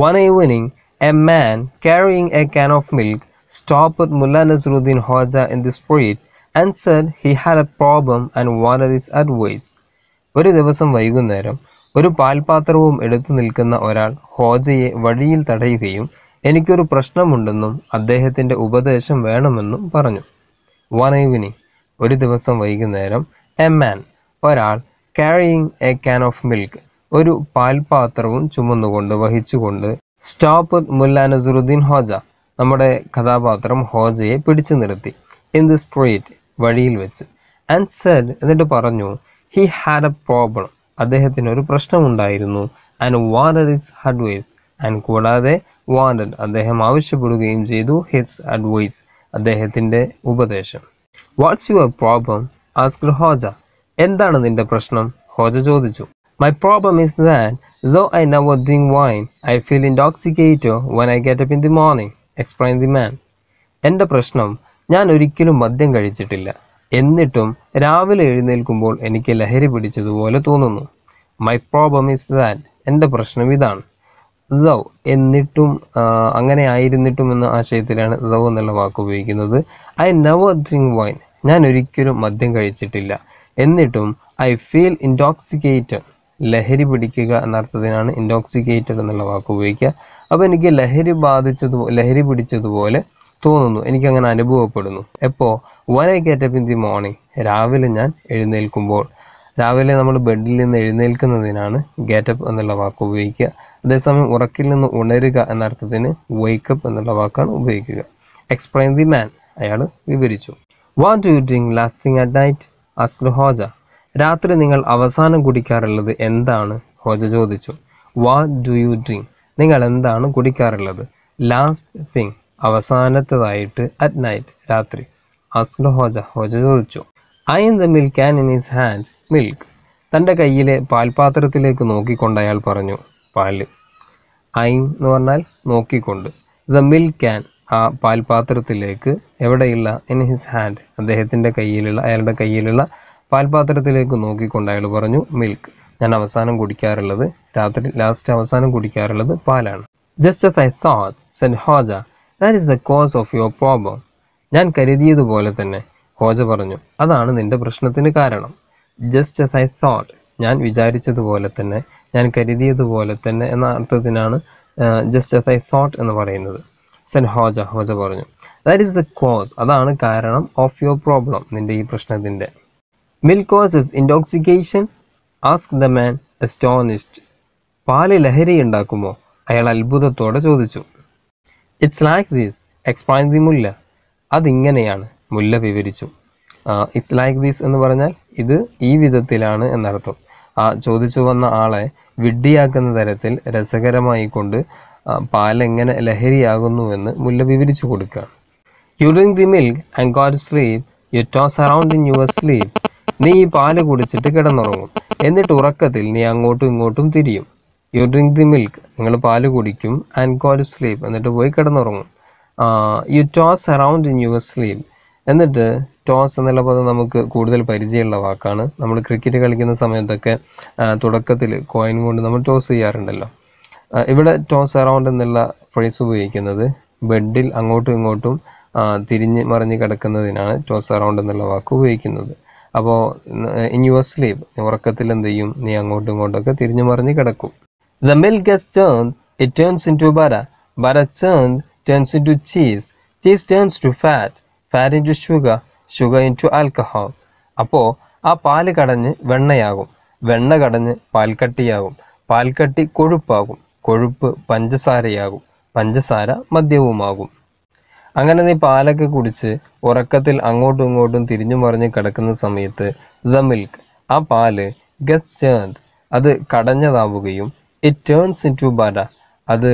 One evening, a man carrying a can of milk stopped Mulla Nasruddin Hoja in the street and said he had a problem and wanted his advice. ഒരു ദിവസം വൈകുന്നേരം ഒരു പാൽപാത്രവും എടുത്തു നിൽക്കുന്ന ഒരാൾ ഹോജയെ വഴിയിൽ തടയുകയും എനിക്കൊരു പ്രശ്നമുണ്ടെന്നും അദ്ദേഹത്തിൻ്റെ ഉപദേശം വേണമെന്നും പറഞ്ഞു വൺ ഈവനിങ് ഒരു ദിവസം വൈകുന്നേരം എ മാൻ ഒരാൾ carrying a can of milk ഒരു പാൽപാത്രവും ചുമന്നുകൊണ്ട് വഹിച്ചുകൊണ്ട് സ്റ്റോപ്പ് മുല്ലാ നസറുദ്ദീൻ ഹോജ നമ്മുടെ കഥാപാത്രം ഹോജയെ പിടിച്ചു നിർത്തി ഇൻ ദി സ്ട്രീറ്റ് വഴിയിൽ വെച്ച് ആൻഡ് സെഡ് എന്നിട്ട് പറഞ്ഞു ഹി ഹാഡ് എ പ്രോബ്ലം അദ്ദേഹത്തിന് ഒരു പ്രശ്നമുണ്ടായിരുന്നു and wanted is advice and കൂടാതെ വാണ്ടഡ് അദ്ദേഹം ആവശ്യപ്പെടുകയും ചെയ്തു ഹിസ് അഡ്വൈസ് അദ്ദേഹത്തിൻ്റെ ഉപദേശം what's your problem ask Hoja എന്താണ് നിന്റെ പ്രശ്നം ഹോജ ചോദിച്ചു My problem is that, though I never drink wine, I feel intoxicated when I get up in the morning, explained the man. എൻ്റെ പ്രശ്നം ഞാൻ ഒരിക്കലും മദ്യം കഴിച്ചിട്ടില്ല എന്നിട്ടും രാവിലെ എഴുന്നേൽക്കുമ്പോൾ എനിക്ക് ലഹരി പിടിച്ചതുപോലെ തോന്നുന്നു മൈ പ്രോബ്ലം ഈസ് ദാറ്റ് എൻ്റെ പ്രശ്നം ഇതാണ് ദൗ എന്നിട്ടും അങ്ങനെ ആയിരുന്നിട്ടും എന്ന ആശയത്തിലാണ് ദൗ എന്നുള്ള വാക്ക് ഉപയോഗിക്കുന്നത് ഐ നെവർ ഡ്രിങ്ക് വൈൻ ഞാൻ ഒരിക്കലും മദ്യം കഴിച്ചിട്ടില്ല എന്നിട്ടും ഐ ഫീൽ ഇൻടോക്സിക്കേറ്റഡ് ലഹരി പിടിക്കുക എന്നർത്ഥത്തിനാണ് ഇൻടോക്സിക്കേറ്റഡ് എന്നുള്ള വാക്ക് ഉപയോഗിക്കുക അപ്പോൾ എനിക്ക് ലഹരി ബാധിച്ചത് ലഹരി പിടിച്ചതുപോലെ തോന്നുന്നു എനിക്കങ്ങനെ അനുഭവപ്പെടുന്നു എപ്പോൾ വൻ ഐ ഇൻ ദി മോർണിംഗ് രാവിലെ ഞാൻ എഴുന്നേൽക്കുമ്പോൾ രാവിലെ നമ്മൾ ബെഡിൽ നിന്ന് എഴുന്നേൽക്കുന്നതിനാണ് ഗേറ്റപ്പ് എന്നുള്ള വാക്ക് ഉപയോഗിക്കുക അതേസമയം ഉറക്കിൽ നിന്ന് ഉണരുക എന്നർത്ഥത്തിന് അർത്ഥത്തിന് എന്നുള്ള വാക്കാണ് ഉപയോഗിക്കുക എക്സ്പ്ലെയിൻ ദി മാൻ അയാൾ വിവരിച്ചു what you drink last thing at night asked Hoja രാത്രി നിങ്ങൾ അവസാനം കുടിക്കാറുള്ളത് എന്താണ് ഹോജ ചോദിച്ചു വാട്ട് ഡു യു ഡ്രിങ്ക് നിങ്ങൾ എന്താണ് കുടിക്കാറുള്ളത് ലാസ്റ്റ് തിങ് അവസാനത്തതായിട്ട് അറ്റ് നൈറ്റ് രാത്രി അസ്ല ഹോജ ഹോജ ചോദിച്ചു I in the milk and in his hand milk തൻ്റെ കയ്യിലെ പാൽപാത്രത്തിലേക്ക് നോക്കിക്കൊണ്ട് അയാൾ പറഞ്ഞു പാല് ഐ എന്ന് പറഞ്ഞാൽ നോക്കിക്കൊണ്ട് ദ മിൽക്ക് ക്യാൻ ആ പാൽപാത്രത്തിലേക്ക് എവിടെയുള്ള ഇൻ ഹിസ് ഹാൻഡ് അദ്ദേഹത്തിൻ്റെ കയ്യിലുള്ള അയാളുടെ കയ്യിലുള്ള പാൽപാത്രത്തിലേക്ക് നോക്കിക്കൊണ്ട് അയാൾ പറഞ്ഞു മിൽക്ക് ഞാൻ അവസാനം കുടിക്കാറുള്ളത് രാത്രി ലാസ്റ്റ് അവസാനം കുടിക്കാറുള്ളത് പാലാണ് just I thought then Hoja that is the cause of your problem ഞാൻ കരുതിയതുപോലെ തന്നെ ഹോജ പറഞ്ഞു അതാണ് നിന്റെ പ്രശ്നത്തിന് കാരണം ജസ്റ്റ് ഐ തോട്ട് ഞാൻ വിചാരിച്ചതുപോലെ തന്നെ ഞാൻ കരുതിയതുപോലെ തന്നെ എന്ന അർത്ഥത്തിനാണ് ജസ്റ്റ് ഐ തോട്ട് എന്ന് പറയുന്നത് സെൻ ഹോജ ഹോജ പറഞ്ഞു ദാറ്റ് ഇസ് ദ കോസ് അതാണ് കാരണം ഓഫ് യുവർ പ്രോബ്ലം നിന്റെ ഈ പ്രശ്നത്തിൻ്റെ Milk causes intoxication? asked the man astonished. പാല് ലഹരിയുണ്ടാക്കുമോ അയാൾ അത്ഭുതത്തോടെ ചോദിച്ചു it's like these explain the Mulla അതിങ്ങനെയാണ് മുല്ല വിവരിച്ചു ഇറ്റ്സ് ലൈക്ക് ദീസ് എന്ന് പറഞ്ഞാൽ ഇത് ഈ വിധത്തിലാണ് എന്നർത്ഥം ആ ചോദിച്ചു വന്ന ആളെ വിഡ്ഢിയാക്കുന്ന തരത്തിൽ രസകരമായി കൊണ്ട് പാലെങ്ങനെ ലഹരിയാകുന്നുവെന്ന് മുല്ല വിവരിച്ചു കൊടുക്കുകയാണ് you drink the milk and got sleep you toss around in your sleep നീ ഈ പാല് കുടിച്ചിട്ട് കിടന്നുറങ്ങും എന്നിട്ട് ഉറക്കത്തിൽ നീ അങ്ങോട്ടും ഇങ്ങോട്ടും തിരിയും യു ഡ്രിങ്ക് ദി മിൽക്ക് നിങ്ങൾ പാല് കുടിക്കും ആൻഡ് ഗോ ടു സ്ലീപ്പ് എന്നിട്ട് പോയി കിടന്നുറങ്ങും you toss around in your sleep എന്നിട്ട് ടോസ് എന്നുള്ള പദം നമുക്ക് കൂടുതൽ പരിചയമുള്ള വാക്കാണ് നമ്മൾ ക്രിക്കറ്റ് കളിക്കുന്ന സമയത്തൊക്കെ തുടക്കത്തിൽ കോയിൻ കൊണ്ട് നമ്മൾ ടോസ് ചെയ്യാറുണ്ടല്ലോ ഇവിടെ ടോസ് അറൗണ്ട് എന്നുള്ള ഫ്രേസ് ഉപയോഗിക്കുന്നത് ബെഡിൽ അങ്ങോട്ടും ഇങ്ങോട്ടും തിരിഞ്ഞ് മറിഞ്ഞ് കിടക്കുന്നതിനാണ് ടോസ് അറൗണ്ട് എന്നുള്ള വാക്ക് ഉപയോഗിക്കുന്നത് അപ്പോൾ ഇൻ യുവർ സ്ലീപ് ഉറക്കത്തിൽ എന്ത് ചെയ്യും നീ അങ്ങോട്ടും ഇങ്ങോട്ടൊക്കെ തിരിഞ്ഞു മറിഞ്ഞ് കിടക്കും the milk gets turn it turns into butter butter turn turns into cheese cheese turns to fat fat into sugar sugar into alcohol അപ്പോൾ ആ പാല് കടഞ്ഞ് വെണ്ണയാകും വെണ്ണ കടഞ്ഞ് പാൽക്കട്ടിയാകും പാൽക്കട്ടി കൊഴുപ്പാകും കൊഴുപ്പ് പഞ്ചസാരയാകും പഞ്ചസാര മദ്യവുമാകും അങ്ങനെ നീ പാലൊക്കെ കുടിച്ച് ഉറക്കത്തിൽ അങ്ങോട്ടും ഇങ്ങോട്ടും തിരിഞ്ഞു മറിഞ്ഞ് കിടക്കുന്ന സമയത്ത് ദ മിൽക്ക് ആ പാല് ഗെറ്റ്സ് ചേർന്ന് അത് കടഞ്ഞതാവുകയും it turns into butter അത്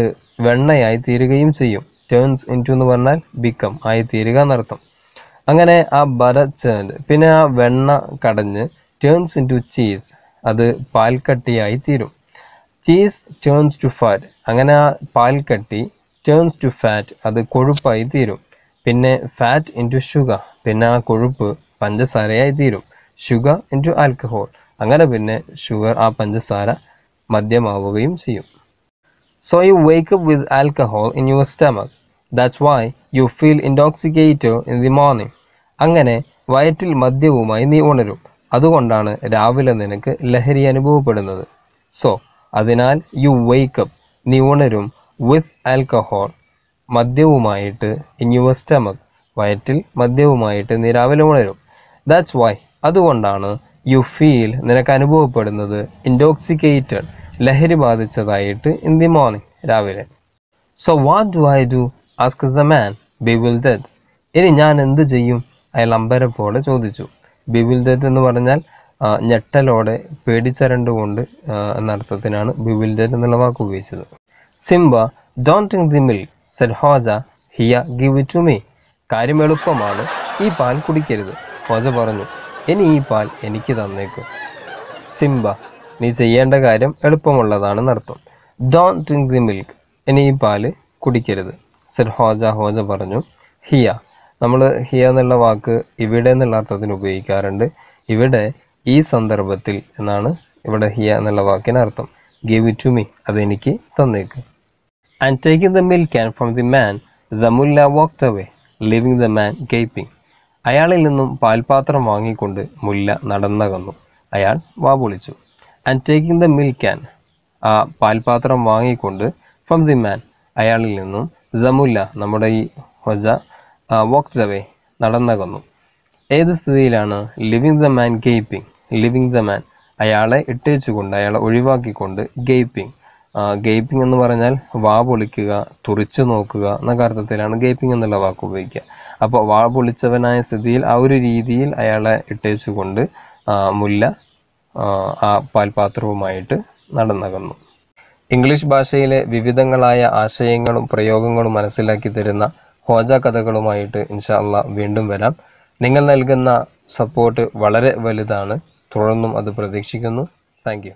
വെണ്ണയായി തീരുകയും ചെയ്യും ടേൺസ് ഇൻ ടു എന്ന് പറഞ്ഞാൽ ബിക്കം ആയി തീരുക എന്നർത്ഥം അങ്ങനെ ആ ബര ചേർന്ന് പിന്നെ ആ വെണ്ണ കടഞ്ഞ് ടേൺസ് ഇൻ ടു ചീസ് അത് പാൽക്കട്ടിയായി തീരും ചീസ് ടേൺസ് ടു ഫാറ്റ് അങ്ങനെ ആ പാൽക്കട്ടി ടേൺസ് ടു ഫാറ്റ് അത് കൊഴുപ്പായി തീരും പിന്നെ ഫാറ്റ് ഇൻറ്റു ഷുഗർ പിന്നെ ആ കൊഴുപ്പ് പഞ്ചസാരയായി തീരും ഷുഗർ ഇൻറ്റു ആൽക്കഹോൾ അങ്ങനെ പിന്നെ ഷുഗർ ആ പഞ്ചസാര മദ്യമാവുകയും ചെയ്യും so you wake up with alcohol in your stomach that's why you feel intoxicated in the morning അങ്ങനെ വയറ്റിൽ മദ്യവുമായി നീ ഉണരും അതുകൊണ്ടാണ് രാവിലെ നിനക്ക് ലഹരി അനുഭവപ്പെടുന്നത് സോ അതിനാൽ യു വേക്ക് അപ്പ് നീ ഉണരും വിത്ത് ആൽക്കഹോൾ മദ്യവുമായിട്ട് ഇൻ യുവർ സ്റ്റമക്ക് വയറ്റിൽ മദ്യവുമായിട്ട് നിരാവിലെ ഉണരും ദാറ്റ്സ് വൈ അതുകൊണ്ടാണ് യു ഫീൽ നിനക്ക് അനുഭവപ്പെടുന്നത് ഇൻടോക്സിക്കേറ്റഡ് ലഹരി ബാധിച്ചതായിട്ട് ഇൻ ദി മോർണിംഗ് രാവിലെ so what do I do ask the man be will bewildered ഇനി ഞാൻ എന്ത് ചെയ്യും അയാൾ അമ്പരപ്പോടെ ചോദിച്ചു ബി വിൽ ബിവിൽഡഡ് എന്ന് പറഞ്ഞാൽ ഞെട്ടലോടെ പേടിച്ചരണ്ടുകൊണ്ട് എന്നർത്ഥത്തിനാണ് ബിവിൽഡഡ് എന്നുള്ള വാക്ക് ഉപയോഗിച്ചത് simple don't drink the milk said Hoja here give it to me കാര്യം എളുപ്പമാണ് ഈ പാൽ കുടിക്കരുത് ഹോജ പറഞ്ഞു ഇനി ഈ പാൽ എനിക്ക് തന്നേക്കും സിംബ നീ ചെയ്യേണ്ട കാര്യം എളുപ്പമുള്ളതാണ് നടത്തും ഡോണ്ട് ഡ്രിങ്ക് ദി മിൽക്ക് ഇനി ഈ പാല് കുടിക്കരുത് സെഡ് ഹോജ ഹോജ പറഞ്ഞു ഹിയ നമ്മൾ ഹിയ എന്നുള്ള വാക്ക് ഇവിടെ എന്നുള്ള അർത്ഥത്തിന് ഉപയോഗിക്കാറുണ്ട് ഇവിടെ ഈ സന്ദർഭത്തിൽ എന്നാണ് ഇവിടെ ഹിയ എന്നുള്ള വാക്കിന് അർത്ഥം ഗിവ് ഇറ്റ് ടു മീ അതെനിക്ക് തന്നേക്ക് and taking the milk can from the man the Mulla walked away leaving the man gaping അയാളിൽ നിന്നും പാൽപാത്രം വാങ്ങിക്കൊണ്ട് മുല്ല നടന്നകന്നു അയാൾ വാപൊളിച്ചു and taking the milk can ആ പാൽപാത്രം വാങ്ങിക്കൊണ്ട് ഫ്രം ദി മാൻ അയാളിൽ നിന്നും ദമുല്ല നമ്മുടെ ഈ ഹൊജ വോക്സ് അവേ നടന്നകന്നു ഏത് സ്ഥിതിയിലാണ് leaving the man gaping leaving the man അയാളെ ഇട്ടേച്ചുകൊണ്ട് അയാളെ ഒഴിവാക്കിക്കൊണ്ട് ഗേപ്പിംഗ് ഗേപ്പിംഗ് എന്ന് പറഞ്ഞാൽ വാ പൊളിക്കുക തുറിച്ചു നോക്കുക എന്നൊക്കെ അർത്ഥത്തിലാണ് ഗേപ്പിംഗ് എന്നുള്ള വാക്ക് ഉപയോഗിക്കുക അപ്പോൾ വാ പൊളിച്ചവനായ സ്ഥിതിയിൽ ആ ഒരു രീതിയിൽ അയാളെ ഇട്ടേച്ചുകൊണ്ട് മുല്ല ആ പാൽപാത്രവുമായിട്ട് നടന്നകന്നു ഇംഗ്ലീഷ് ഭാഷയിലെ വിവിധങ്ങളായ ആശയങ്ങളും പ്രയോഗങ്ങളും മനസ്സിലാക്കി തരുന്ന ഹോജ കഥകളുമായിട്ട് ഇൻഷാല്ല വീണ്ടും വരാം നിങ്ങൾ നൽകുന്ന സപ്പോർട്ട് വളരെ വലുതാണ് തുടർന്നും അത് പ്രതീക്ഷിക്കുന്നു താങ്ക്